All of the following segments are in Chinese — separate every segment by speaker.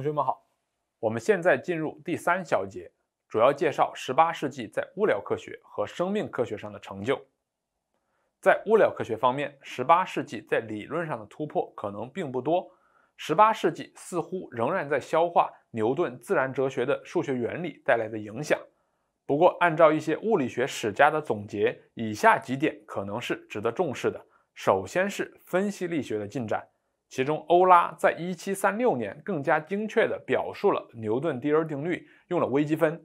Speaker 1: 同学们好，我们现在进入第三小节，主要介绍十八世纪在物理科学和生命科学上的成就。在物理科学方面，十八世纪在理论上的突破可能并不多。十八世纪似乎仍然在消化牛顿自然哲学的数学原理带来的影响。不过，按照一些物理学史家的总结，以下几点可能是值得重视的。首先是分析力学的进展。其中，欧拉在1736年更加精确地表述了牛顿第二定律，用了微积分；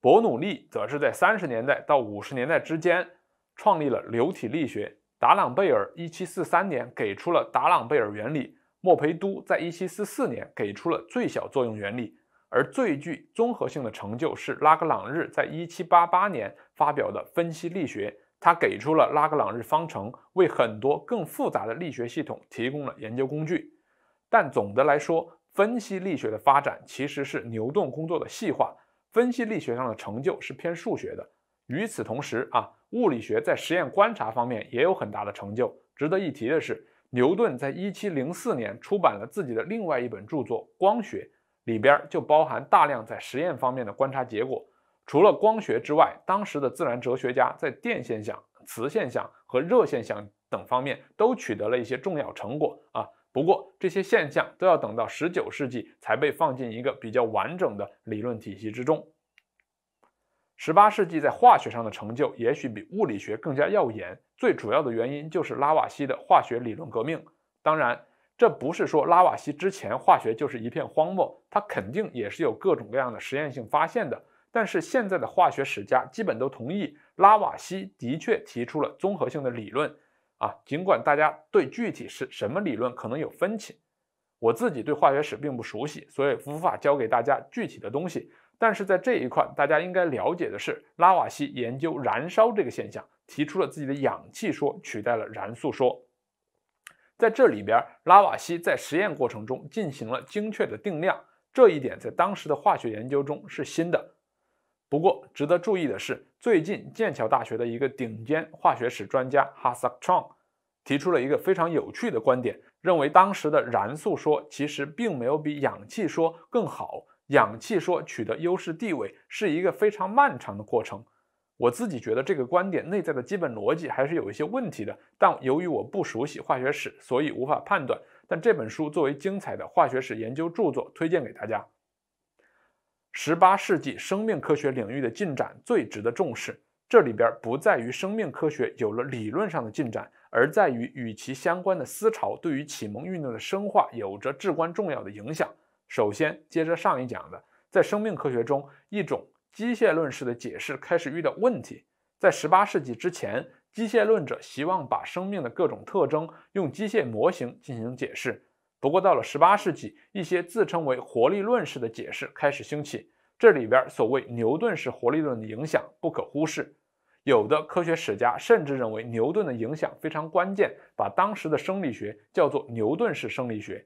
Speaker 1: 伯努利则是在30年代到50年代之间创立了流体力学；达朗贝尔1743年给出了达朗贝尔原理；莫培都在1744年给出了最小作用原理；而最具综合性的成就是拉格朗日在1788年发表的《分析力学》。他给出了拉格朗日方程，为很多更复杂的力学系统提供了研究工具。但总的来说，分析力学的发展其实是牛顿工作的细化。分析力学上的成就是偏数学的。与此同时啊，物理学在实验观察方面也有很大的成就。值得一提的是，牛顿在1704年出版了自己的另外一本著作《光学》，里边就包含大量在实验方面的观察结果。除了光学之外，当时的自然哲学家在电现象、磁现象和热现象等方面都取得了一些重要成果啊。不过，这些现象都要等到19世纪才被放进一个比较完整的理论体系之中。18世纪在化学上的成就也许比物理学更加耀眼，最主要的原因就是拉瓦锡的化学理论革命。当然，这不是说拉瓦锡之前化学就是一片荒漠，他肯定也是有各种各样的实验性发现的。但是现在的化学史家基本都同意拉瓦锡的确提出了综合性的理论，啊，尽管大家对具体是什么理论可能有分歧。我自己对化学史并不熟悉，所以无法教给大家具体的东西。但是在这一块，大家应该了解的是，拉瓦锡研究燃烧这个现象，提出了自己的氧气说，取代了燃素说。在这里边，拉瓦锡在实验过程中进行了精确的定量，这一点在当时的化学研究中是新的。不过，值得注意的是，最近剑桥大学的一个顶尖化学史专家 h a s s a c h n g 提出了一个非常有趣的观点，认为当时的燃素说其实并没有比氧气说更好，氧气说取得优势地位是一个非常漫长的过程。我自己觉得这个观点内在的基本逻辑还是有一些问题的，但由于我不熟悉化学史，所以无法判断。但这本书作为精彩的化学史研究著作，推荐给大家。十八世纪生命科学领域的进展最值得重视。这里边不在于生命科学有了理论上的进展，而在于与其相关的思潮对于启蒙运动的深化有着至关重要的影响。首先，接着上一讲的，在生命科学中，一种机械论式的解释开始遇到问题。在十八世纪之前，机械论者希望把生命的各种特征用机械模型进行解释。不过，到了十八世纪，一些自称为活力论式的解释开始兴起。这里边所谓牛顿式活力论的影响不可忽视。有的科学史家甚至认为牛顿的影响非常关键，把当时的生理学叫做牛顿式生理学。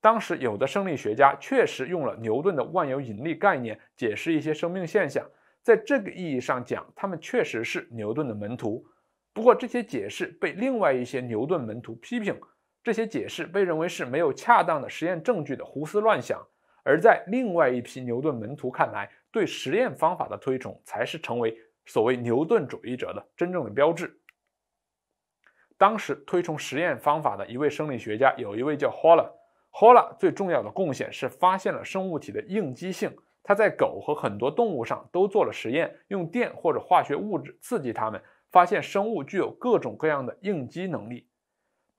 Speaker 1: 当时有的生理学家确实用了牛顿的万有引力概念解释一些生命现象，在这个意义上讲，他们确实是牛顿的门徒。不过，这些解释被另外一些牛顿门徒批评。这些解释被认为是没有恰当的实验证据的胡思乱想，而在另外一批牛顿门徒看来，对实验方法的推崇才是成为所谓牛顿主义者的真正的标志。当时推崇实验方法的一位生理学家，有一位叫 Holla。Holla 最重要的贡献是发现了生物体的应激性。他在狗和很多动物上都做了实验，用电或者化学物质刺激它们，发现生物具有各种各样的应激能力。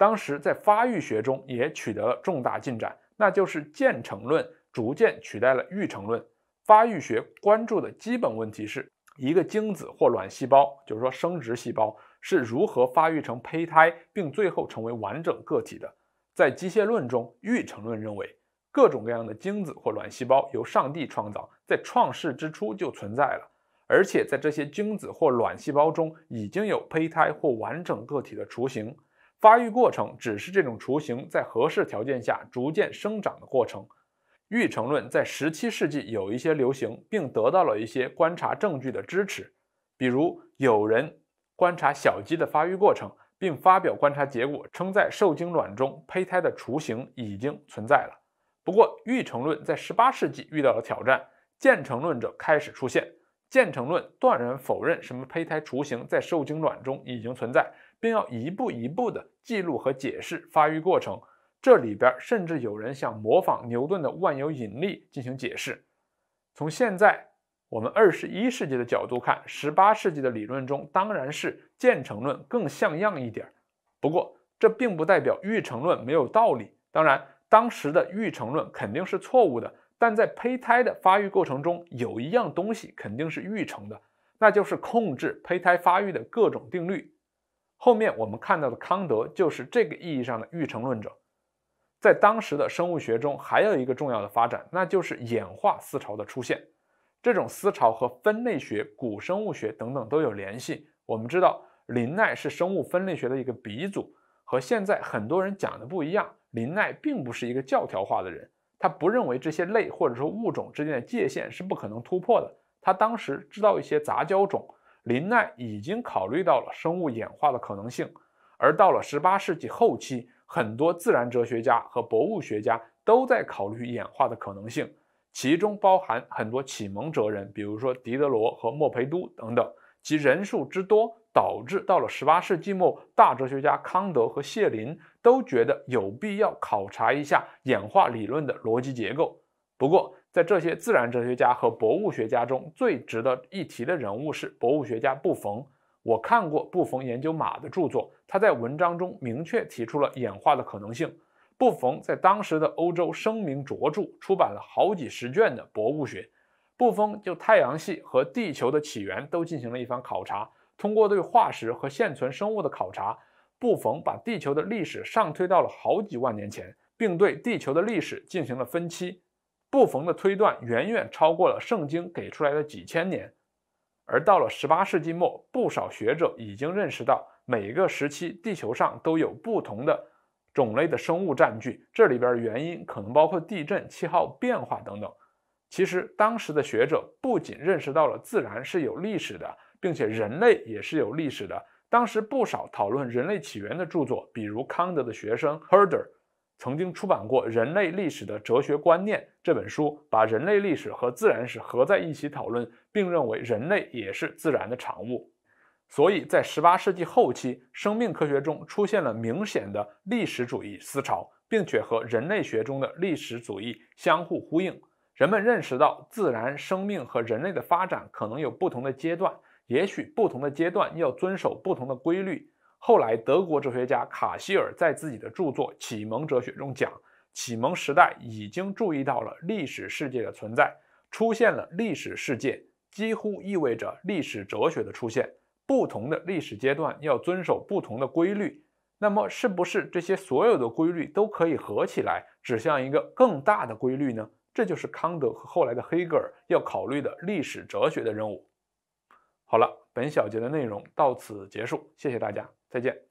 Speaker 1: 当时在发育学中也取得了重大进展，那就是渐成论逐渐取代了育成论。发育学关注的基本问题是一个精子或卵细胞，就是说生殖细胞是如何发育成胚胎，并最后成为完整个体的。在机械论中，育成论认为各种各样的精子或卵细胞由上帝创造，在创世之初就存在了，而且在这些精子或卵细胞中已经有胚胎或完整个体的雏形。发育过程只是这种雏形在合适条件下逐渐生长的过程。育成论在17世纪有一些流行，并得到了一些观察证据的支持，比如有人观察小鸡的发育过程，并发表观察结果，称在受精卵中胚胎的雏形已经存在了。不过，育成论在18世纪遇到了挑战，渐成论者开始出现。渐成论断然否认什么胚胎雏形在受精卵中已经存在。并要一步一步地记录和解释发育过程，这里边甚至有人想模仿牛顿的万有引力进行解释。从现在我们二十一世纪的角度看，十八世纪的理论中当然是渐成论更像样一点儿。不过这并不代表预成论没有道理。当然，当时的预成论肯定是错误的，但在胚胎的发育过程中有一样东西肯定是预成的，那就是控制胚胎发育的各种定律。后面我们看到的康德就是这个意义上的预成论者，在当时的生物学中还有一个重要的发展，那就是演化思潮的出现。这种思潮和分类学、古生物学等等都有联系。我们知道林奈是生物分类学的一个鼻祖，和现在很多人讲的不一样，林奈并不是一个教条化的人，他不认为这些类或者说物种之间的界限是不可能突破的。他当时知道一些杂交种。林奈已经考虑到了生物演化的可能性，而到了十八世纪后期，很多自然哲学家和博物学家都在考虑演化的可能性，其中包含很多启蒙哲人，比如说狄德罗和莫培都等等。其人数之多，导致到了十八世纪末，大哲学家康德和谢林都觉得有必要考察一下演化理论的逻辑结构。不过，在这些自然哲学家和博物学家中，最值得一提的人物是博物学家布冯。我看过布冯研究马的著作，他在文章中明确提出了演化的可能性。布冯在当时的欧洲声名卓著，出版了好几十卷的博物学。布冯就太阳系和地球的起源都进行了一番考察，通过对化石和现存生物的考察，布冯把地球的历史上推到了好几万年前，并对地球的历史进行了分期。布冯的推断远远超过了圣经给出来的几千年，而到了十八世纪末，不少学者已经认识到，每个时期地球上都有不同的种类的生物占据。这里边原因可能包括地震、气候变化等等。其实当时的学者不仅认识到了自然是有历史的，并且人类也是有历史的。当时不少讨论人类起源的著作，比如康德的学生 Herder。曾经出版过《人类历史的哲学观念》这本书，把人类历史和自然史合在一起讨论，并认为人类也是自然的产物。所以，在十八世纪后期，生命科学中出现了明显的历史主义思潮，并且和人类学中的历史主义相互呼应。人们认识到，自然、生命和人类的发展可能有不同的阶段，也许不同的阶段要遵守不同的规律。后来，德国哲学家卡西尔在自己的著作《启蒙哲学》中讲，启蒙时代已经注意到了历史世界的存在，出现了历史世界，几乎意味着历史哲学的出现。不同的历史阶段要遵守不同的规律，那么是不是这些所有的规律都可以合起来指向一个更大的规律呢？这就是康德和后来的黑格尔要考虑的历史哲学的任务。好了，本小节的内容到此结束，谢谢大家。再见。